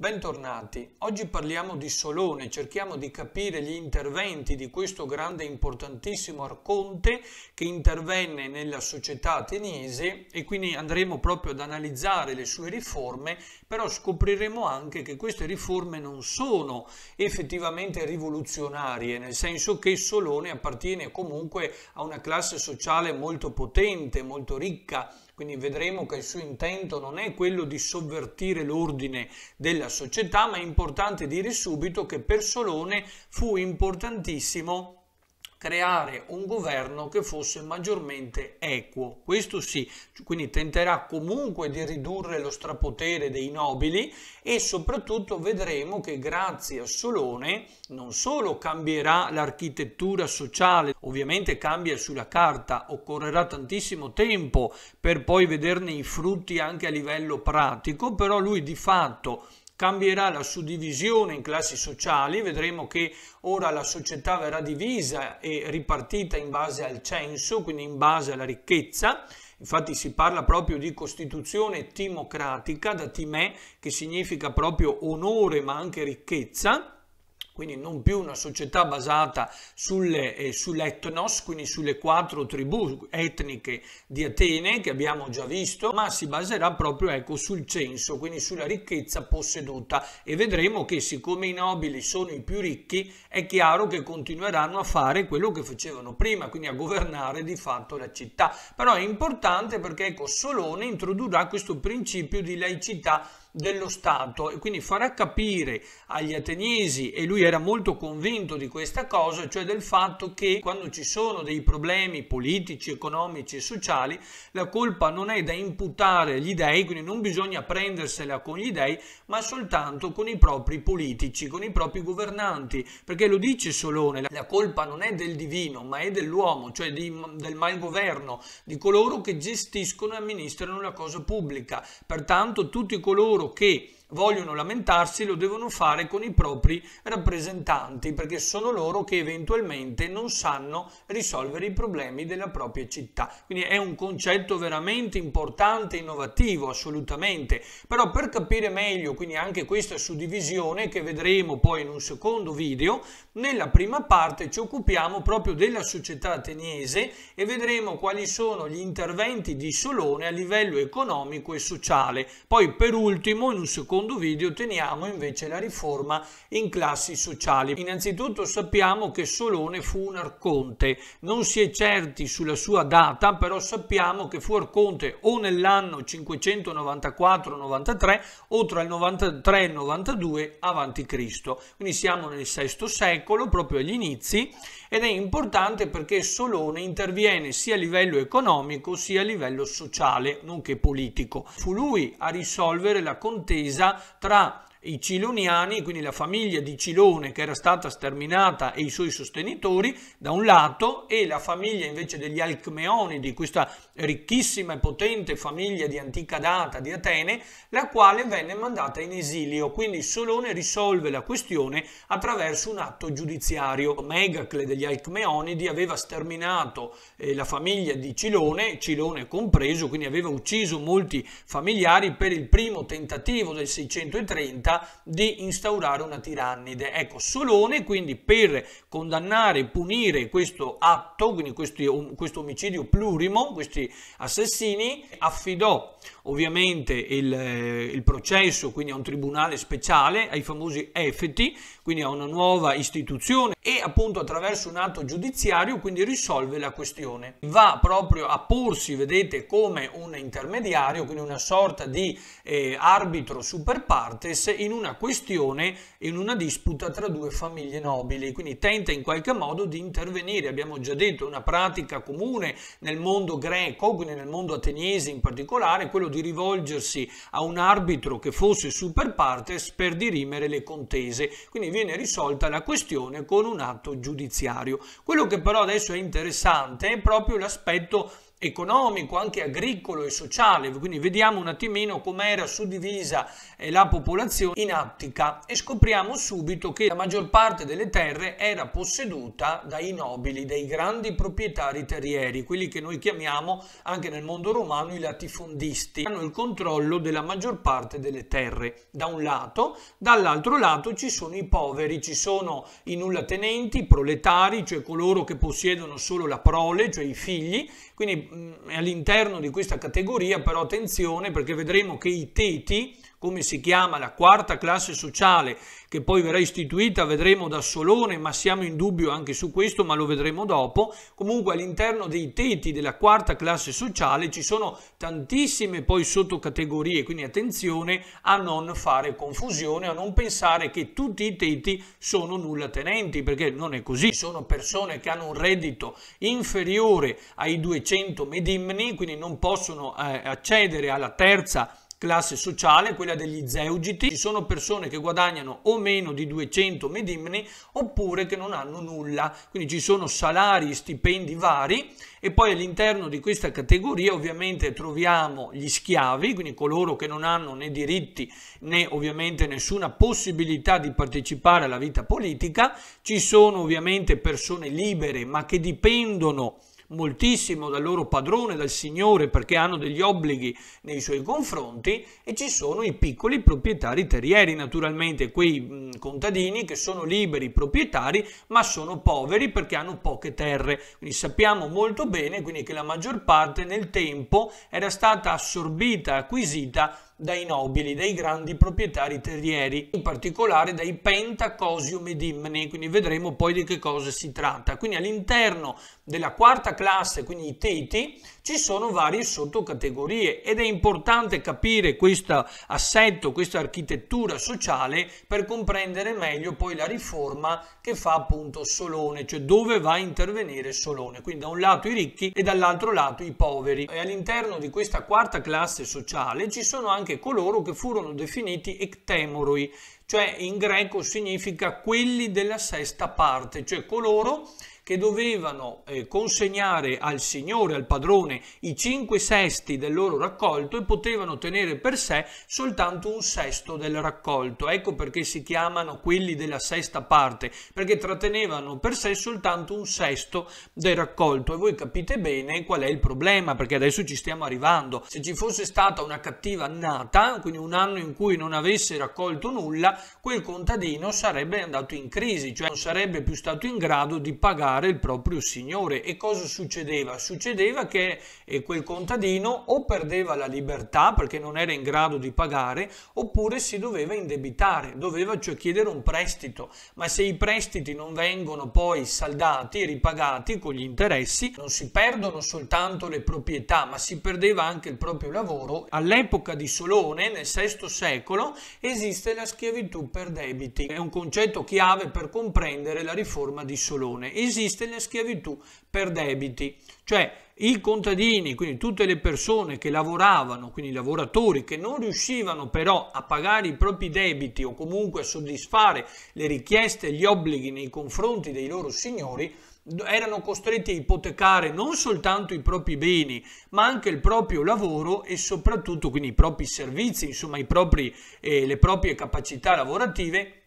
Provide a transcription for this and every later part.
Bentornati, oggi parliamo di Solone, cerchiamo di capire gli interventi di questo grande e importantissimo Arconte che intervenne nella società ateniese e quindi andremo proprio ad analizzare le sue riforme, però scopriremo anche che queste riforme non sono effettivamente rivoluzionarie, nel senso che Solone appartiene comunque a una classe sociale molto potente, molto ricca, quindi vedremo che il suo intento non è quello di sovvertire l'ordine della società, ma è importante dire subito che per Solone fu importantissimo creare un governo che fosse maggiormente equo. Questo sì, quindi tenterà comunque di ridurre lo strapotere dei nobili e soprattutto vedremo che grazie a Solone non solo cambierà l'architettura sociale, ovviamente cambia sulla carta, occorrerà tantissimo tempo per poi vederne i frutti anche a livello pratico, però lui di fatto cambierà la suddivisione in classi sociali, vedremo che ora la società verrà divisa e ripartita in base al censo, quindi in base alla ricchezza, infatti si parla proprio di costituzione timocratica da timè che significa proprio onore ma anche ricchezza quindi non più una società basata sulle, eh, sull'etnos, quindi sulle quattro tribù etniche di Atene che abbiamo già visto, ma si baserà proprio ecco, sul censo, quindi sulla ricchezza posseduta e vedremo che siccome i nobili sono i più ricchi è chiaro che continueranno a fare quello che facevano prima, quindi a governare di fatto la città. Però è importante perché ecco, Solone introdurrà questo principio di laicità dello Stato e quindi farà capire agli ateniesi, e lui è era molto convinto di questa cosa, cioè del fatto che quando ci sono dei problemi politici, economici e sociali, la colpa non è da imputare agli dèi, quindi non bisogna prendersela con gli dèi, ma soltanto con i propri politici, con i propri governanti, perché lo dice Solone, la colpa non è del divino, ma è dell'uomo, cioè di, del malgoverno, di coloro che gestiscono e amministrano la cosa pubblica. Pertanto tutti coloro che vogliono lamentarsi lo devono fare con i propri rappresentanti perché sono loro che eventualmente non sanno risolvere i problemi della propria città. Quindi è un concetto veramente importante, innovativo assolutamente, però per capire meglio, quindi anche questa suddivisione che vedremo poi in un secondo video, nella prima parte ci occupiamo proprio della società ateniese e vedremo quali sono gli interventi di Solone a livello economico e sociale. Poi per ultimo in un secondo secondo video teniamo invece la riforma in classi sociali. Innanzitutto sappiamo che Solone fu un arconte, non si è certi sulla sua data, però sappiamo che fu arconte o nell'anno 594-93 o tra il 93 e il 92 a.C. Quindi siamo nel VI secolo, proprio agli inizi, ed è importante perché Solone interviene sia a livello economico sia a livello sociale, nonché politico. Fu lui a risolvere la contesa तथा i Ciloniani, quindi la famiglia di Cilone che era stata sterminata e i suoi sostenitori da un lato e la famiglia invece degli Alcmeonidi, questa ricchissima e potente famiglia di antica data di Atene, la quale venne mandata in esilio. Quindi Solone risolve la questione attraverso un atto giudiziario. Megacle degli Alcmeonidi aveva sterminato eh, la famiglia di Cilone, Cilone compreso, quindi aveva ucciso molti familiari per il primo tentativo del 630 tenta di instaurare una tirannide. Ecco, Solone quindi per condannare, e punire questo atto, quindi questo, questo omicidio plurimo, questi assassini, affidò ovviamente il, eh, il processo, quindi a un tribunale speciale, ai famosi EFT, quindi a una nuova istituzione e appunto attraverso un atto giudiziario quindi risolve la questione. Va proprio a porsi, vedete, come un intermediario, quindi una sorta di eh, arbitro super partes in una questione, in una disputa tra due famiglie nobili, quindi tenta in qualche modo di intervenire, abbiamo già detto, una pratica comune nel mondo greco, quindi nel mondo ateniese in particolare, quello di rivolgersi a un arbitro che fosse super partes per dirimere le contese. Quindi viene risolta la questione con un atto giudiziario. Quello che però adesso è interessante è proprio l'aspetto economico, anche agricolo e sociale, quindi vediamo un attimino come era suddivisa eh, la popolazione in Attica e scopriamo subito che la maggior parte delle terre era posseduta dai nobili, dai grandi proprietari terrieri, quelli che noi chiamiamo anche nel mondo romano i latifondisti, hanno il controllo della maggior parte delle terre da un lato, dall'altro lato ci sono i poveri, ci sono i nullatenenti, i proletari, cioè coloro che possiedono solo la prole, cioè i figli, quindi è all'interno di questa categoria, però attenzione perché vedremo che i teti come si chiama la quarta classe sociale che poi verrà istituita, vedremo da Solone, ma siamo in dubbio anche su questo, ma lo vedremo dopo. Comunque all'interno dei teti della quarta classe sociale ci sono tantissime poi sottocategorie, quindi attenzione a non fare confusione, a non pensare che tutti i teti sono nulla tenenti, perché non è così. Sono persone che hanno un reddito inferiore ai 200 medimni, quindi non possono eh, accedere alla terza classe classe sociale, quella degli zeugiti, ci sono persone che guadagnano o meno di 200 medimni oppure che non hanno nulla, quindi ci sono salari, e stipendi vari e poi all'interno di questa categoria ovviamente troviamo gli schiavi, quindi coloro che non hanno né diritti né ovviamente nessuna possibilità di partecipare alla vita politica, ci sono ovviamente persone libere ma che dipendono moltissimo dal loro padrone, dal signore, perché hanno degli obblighi nei suoi confronti, e ci sono i piccoli proprietari terrieri, naturalmente, quei contadini che sono liberi proprietari, ma sono poveri perché hanno poche terre. Quindi sappiamo molto bene quindi, che la maggior parte nel tempo era stata assorbita, acquisita dai nobili, dai grandi proprietari terrieri, in particolare dai Pentacosium ed Imni, quindi vedremo poi di che cosa si tratta. Quindi all'interno della quarta classe, quindi i teti, ci sono varie sottocategorie ed è importante capire questo assetto, questa architettura sociale per comprendere meglio poi la riforma che fa appunto Solone, cioè dove va a intervenire Solone. Quindi da un lato i ricchi e dall'altro lato i poveri. E all'interno di questa quarta classe sociale ci sono anche anche coloro che furono definiti ectemoroi, cioè in greco significa quelli della sesta parte, cioè coloro che che dovevano eh, consegnare al signore, al padrone, i cinque sesti del loro raccolto e potevano tenere per sé soltanto un sesto del raccolto. Ecco perché si chiamano quelli della sesta parte, perché trattenevano per sé soltanto un sesto del raccolto. E voi capite bene qual è il problema, perché adesso ci stiamo arrivando. Se ci fosse stata una cattiva annata, quindi un anno in cui non avesse raccolto nulla, quel contadino sarebbe andato in crisi, cioè non sarebbe più stato in grado di pagare rispettare il proprio signore. E cosa succedeva? Succedeva che eh, quel contadino o perdeva la libertà perché non era in grado di pagare, oppure si doveva indebitare, doveva cioè chiedere un prestito. Ma se i prestiti non vengono poi saldati e ripagati con gli interessi, non si perdono soltanto le proprietà, ma si perdeva anche il proprio lavoro. All'epoca di Solone, nel VI secolo, esiste la schiavitù per debiti. È un concetto chiave per comprendere la riforma di Solone. Esiste esiste la schiavitù per debiti, cioè i contadini, quindi tutte le persone che lavoravano, quindi i lavoratori che non riuscivano però a pagare i propri debiti o comunque a soddisfare le richieste e gli obblighi nei confronti dei loro signori, erano costretti a ipotecare non soltanto i propri beni, ma anche il proprio lavoro e soprattutto quindi i propri servizi, insomma i propri, eh, le proprie capacità lavorative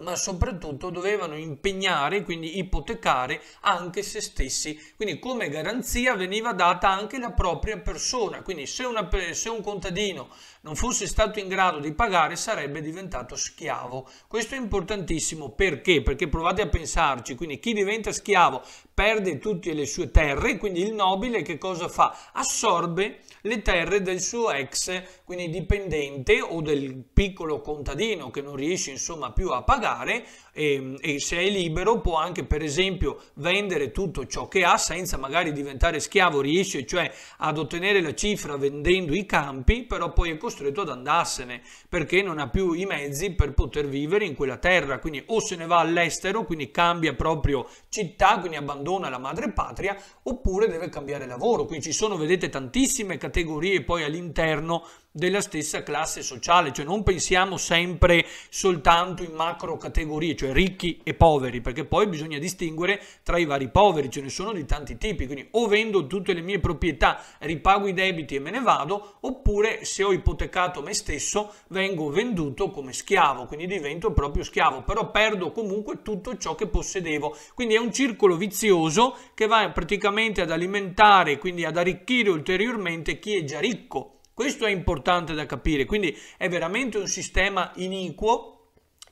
ma soprattutto dovevano impegnare, quindi ipotecare anche se stessi. Quindi come garanzia veniva data anche la propria persona, quindi se, una, se, un contadino non fosse stato in grado di pagare sarebbe diventato schiavo. Questo è importantissimo perché? Perché provate a pensarci, quindi chi diventa schiavo perde tutte le sue terre, quindi il nobile che cosa fa? Assorbe le terre del suo ex, quindi dipendente o del piccolo contadino che non riesce insomma più a pagare acquistare e, ehm, e, se è libero può anche per esempio vendere tutto ciò che ha senza magari diventare schiavo, riesce cioè ad ottenere la cifra vendendo i campi, però poi è costretto ad andarsene perché non ha più i mezzi per poter vivere in quella terra, quindi o se ne va all'estero, quindi cambia proprio città, quindi abbandona la madre patria, oppure deve cambiare lavoro. Quindi ci sono, vedete, tantissime categorie poi all'interno della stessa classe sociale, cioè non pensiamo sempre soltanto in macro categorie, cioè ricchi e poveri, perché poi bisogna distinguere tra i vari poveri, ce ne sono di tanti tipi, quindi o vendo tutte le mie proprietà, ripago i debiti e me ne vado, oppure se ho ipotecato me stesso vengo venduto come schiavo, quindi divento proprio schiavo, però perdo comunque tutto ciò che possedevo, quindi è un circolo vizioso che va praticamente ad alimentare, quindi ad arricchire ulteriormente chi è già ricco questo è importante da capire, quindi è veramente un sistema iniquo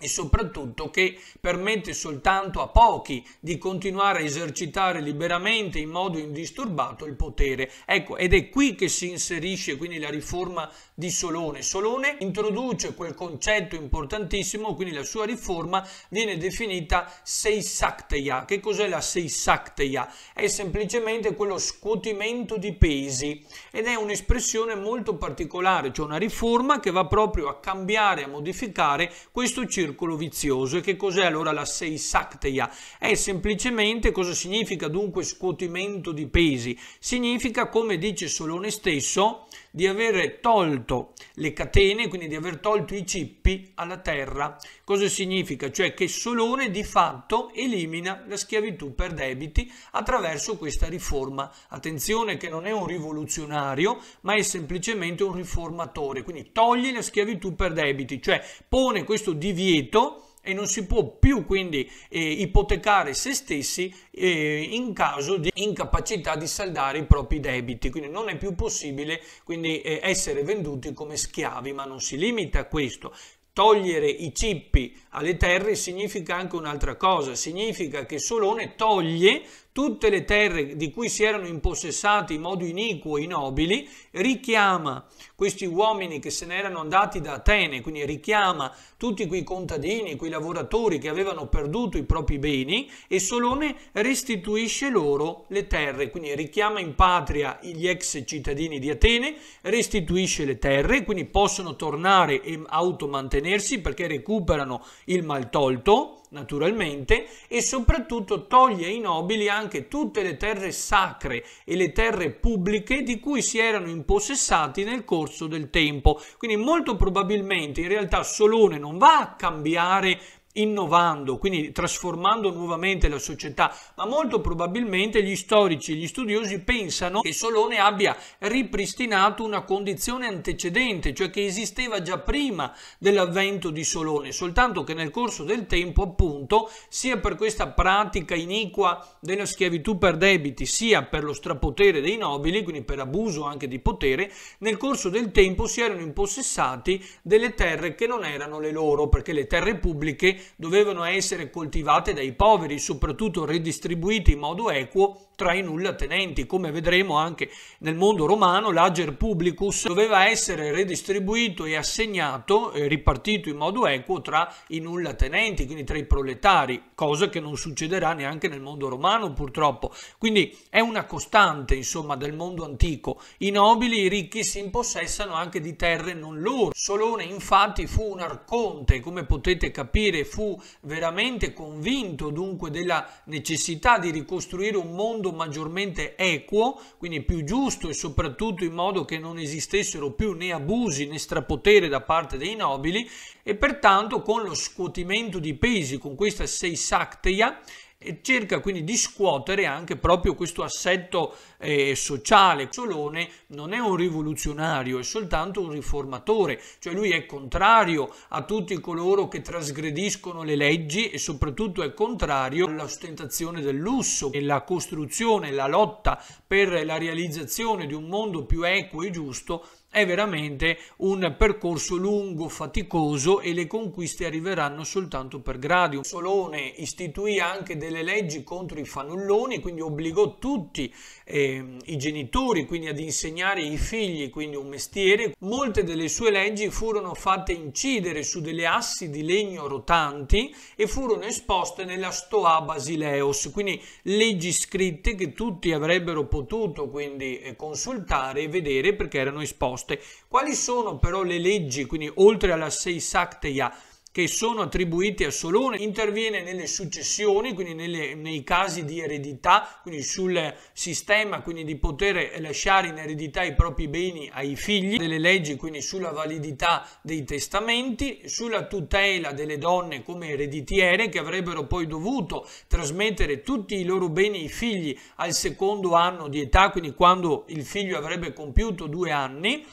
e soprattutto che permette soltanto a pochi di continuare a esercitare liberamente in modo indisturbato il potere. Ecco, ed è qui che si inserisce quindi la riforma di Solone. Solone introduce quel concetto importantissimo, quindi la sua riforma viene definita Seisacteia. Che cos'è la Seisacteia? È semplicemente quello scuotimento di pesi ed è un'espressione molto particolare, cioè una riforma che va proprio a cambiare, a modificare questo circolo circolo vizioso. E che cos'è allora la Seisacteia? È semplicemente, cosa significa dunque scuotimento di pesi? Significa, come dice Solone stesso, di aver tolto le catene, quindi di aver tolto i cippi alla terra. Cosa significa? Cioè che Solone di fatto elimina la schiavitù per debiti attraverso questa riforma. Attenzione che non è un rivoluzionario, ma è semplicemente un riformatore, quindi toglie la schiavitù per debiti, cioè pone questo divieto e non si può più quindi eh, ipotecare se stessi eh, in caso di incapacità di saldare i propri debiti, quindi non è più possibile quindi, eh, essere venduti come schiavi, ma non si limita a questo, togliere i cippi alle terre significa anche un'altra cosa, significa che Solone toglie tutte le terre di cui si erano impossessati in modo iniquo i nobili, richiama questi uomini che se ne erano andati da Atene, quindi richiama tutti quei contadini, quei lavoratori che avevano perduto i propri beni e Solone restituisce loro le terre, quindi richiama in patria gli ex cittadini di Atene, restituisce le terre, quindi possono tornare e automantenersi perché recuperano il mal tolto naturalmente, e soprattutto toglie ai nobili anche tutte le terre sacre e le terre pubbliche di cui si erano impossessati nel corso del tempo. Quindi molto probabilmente in realtà Solone non va a cambiare innovando, quindi trasformando nuovamente la società, ma molto probabilmente gli storici e gli studiosi pensano che Solone abbia ripristinato una condizione antecedente, cioè che esisteva già prima dell'avvento di Solone, soltanto che nel corso del tempo, appunto, sia per questa pratica iniqua della schiavitù per debiti, sia per lo strapotere dei nobili, quindi per abuso anche di potere, nel corso del tempo si erano impossessati delle terre che non erano le loro, perché le terre pubbliche dovevano essere coltivate dai poveri, soprattutto redistribuite in modo equo tra i nullatenenti. Come vedremo anche nel mondo romano, l'ager publicus doveva essere redistribuito e assegnato, e eh, ripartito in modo equo tra i nullatenenti, quindi tra i proletari, cosa che non succederà neanche nel mondo romano purtroppo. Quindi è una costante insomma del mondo antico. I nobili, i ricchi si impossessano anche di terre non loro. Solone infatti fu un arconte, come potete capire, fu fu veramente convinto dunque della necessità di ricostruire un mondo maggiormente equo, quindi più giusto e soprattutto in modo che non esistessero più né abusi né strapotere da parte dei nobili e pertanto con lo scuotimento di pesi, con questa Seisacteia, e cerca quindi di scuotere anche proprio questo assetto eh, sociale. Solone non è un rivoluzionario, è soltanto un riformatore, cioè lui è contrario a tutti coloro che trasgrediscono le leggi e soprattutto è contrario all'ostentazione del lusso e la costruzione, la lotta per la realizzazione di un mondo più equo e giusto è veramente un percorso lungo, faticoso e le conquiste arriveranno soltanto per gradi. Solone istituì anche delle leggi contro i fanulloni, quindi obbligò tutti eh, i genitori quindi ad insegnare i figli quindi un mestiere. Molte delle sue leggi furono fatte incidere su delle assi di legno rotanti e furono esposte nella Stoa Basileos, quindi leggi scritte che tutti avrebbero potuto quindi eh, consultare e vedere perché erano esposte proposte. Quali sono però le leggi, quindi oltre alla 6 Sacteia, che sono attribuiti a solone, interviene nelle successioni, quindi nelle, nei casi di eredità, quindi sul sistema, quindi di poter lasciare in eredità i propri beni ai figli, delle leggi, quindi sulla validità dei testamenti, sulla tutela delle donne come ereditiere che avrebbero poi dovuto trasmettere tutti i loro beni ai figli al secondo anno di età, quindi quando il figlio avrebbe compiuto due anni,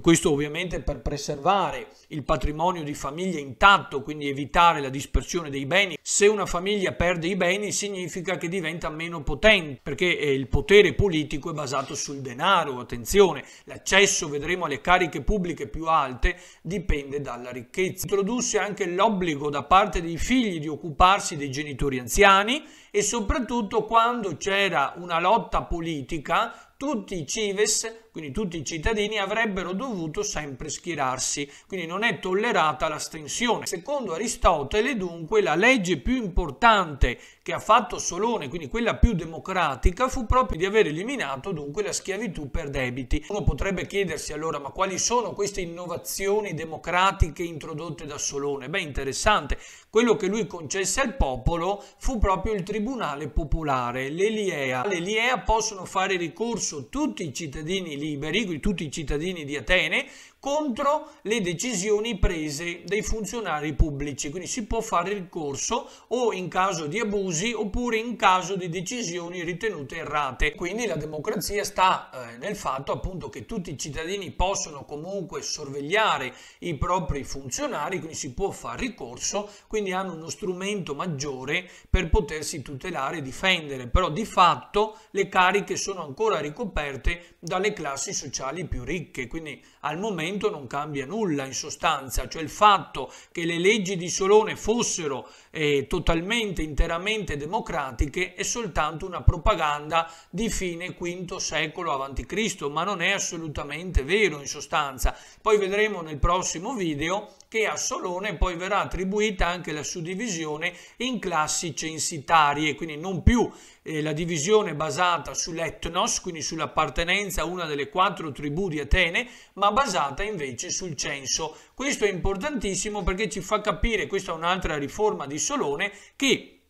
questo ovviamente per preservare il patrimonio di famiglia intatto, quindi evitare la dispersione dei beni. Se una famiglia perde i beni significa che diventa meno potente, perché eh, il potere politico è basato sul denaro, attenzione, l'accesso vedremo alle cariche pubbliche più alte dipende dalla ricchezza. Introdusse anche l'obbligo da parte dei figli di occuparsi dei genitori anziani e soprattutto quando c'era una lotta politica tutti i cives, quindi tutti i cittadini, avrebbero dovuto sempre schierarsi, quindi non è tollerata la stensione. Secondo Aristotele, dunque, la legge più importante che ha fatto Solone, quindi quella più democratica, fu proprio di aver eliminato dunque la schiavitù per debiti. Uno potrebbe chiedersi allora, ma quali sono queste innovazioni democratiche introdotte da Solone? Beh, interessante, quello che lui concesse al popolo fu proprio il tribunale popolare, l'Eliea. L'Eliea possono fare ricorso tutti i cittadini liberi, tutti i cittadini di Atene, contro le decisioni prese dai funzionari pubblici, quindi si può fare ricorso o in caso di abusi oppure in caso di decisioni ritenute errate. Quindi la democrazia sta eh, nel fatto appunto che tutti i cittadini possono comunque sorvegliare i propri funzionari, quindi si può fare ricorso, quindi hanno uno strumento maggiore per potersi tutelare e difendere, però di fatto le cariche sono ancora ricoperte dalle classi sociali più ricche, quindi al momento Parlamento non cambia nulla in sostanza, cioè il fatto che le leggi di Solone fossero eh, totalmente, interamente democratiche è soltanto una propaganda di fine V secolo a.C., ma non è assolutamente vero in sostanza. Poi vedremo nel prossimo video che a Solone poi verrà attribuita anche la suddivisione in classi censitarie, quindi non più eh, la divisione basata sull'etnos, quindi sull'appartenenza a una delle quattro tribù di Atene, ma basata invece sul censo. Questo è importantissimo perché ci fa capire, questa è un'altra riforma di Solone, che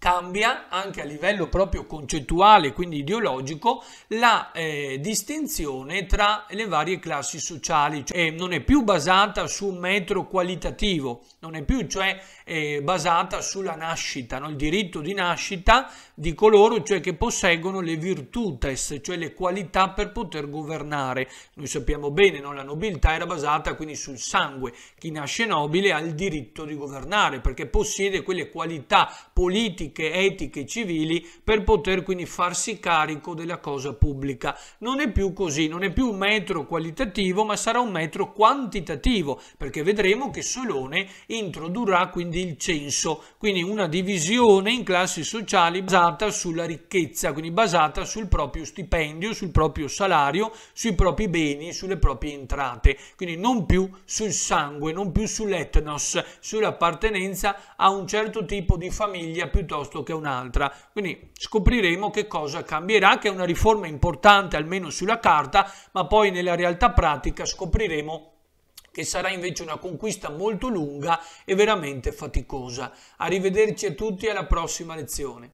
cambia anche a livello proprio concettuale, quindi ideologico, la eh, distinzione tra le varie classi sociali, cioè, eh, non è più basata su un metro qualitativo, non è più cioè, eh, basata sulla nascita, no? il diritto di nascita di coloro cioè, che posseggono le virtutes, cioè le qualità per poter governare. Noi sappiamo bene, no? la nobiltà era basata quindi sul sangue, chi nasce nobile ha il diritto di governare perché possiede quelle qualità politiche, politiche, etiche, civili per poter quindi farsi carico della cosa pubblica. Non è più così, non è più un metro qualitativo ma sarà un metro quantitativo perché vedremo che Solone introdurrà quindi il censo, quindi una divisione in classi sociali basata sulla ricchezza, quindi basata sul proprio stipendio, sul proprio salario, sui propri beni, sulle proprie entrate, quindi non più sul sangue, non più sull'etnos, sull'appartenenza a un certo tipo di famiglia piuttosto piuttosto che un'altra. Quindi scopriremo che cosa cambierà, che è una riforma importante almeno sulla carta, ma poi nella realtà pratica scopriremo che sarà invece una conquista molto lunga e veramente faticosa. Arrivederci a tutti alla prossima lezione.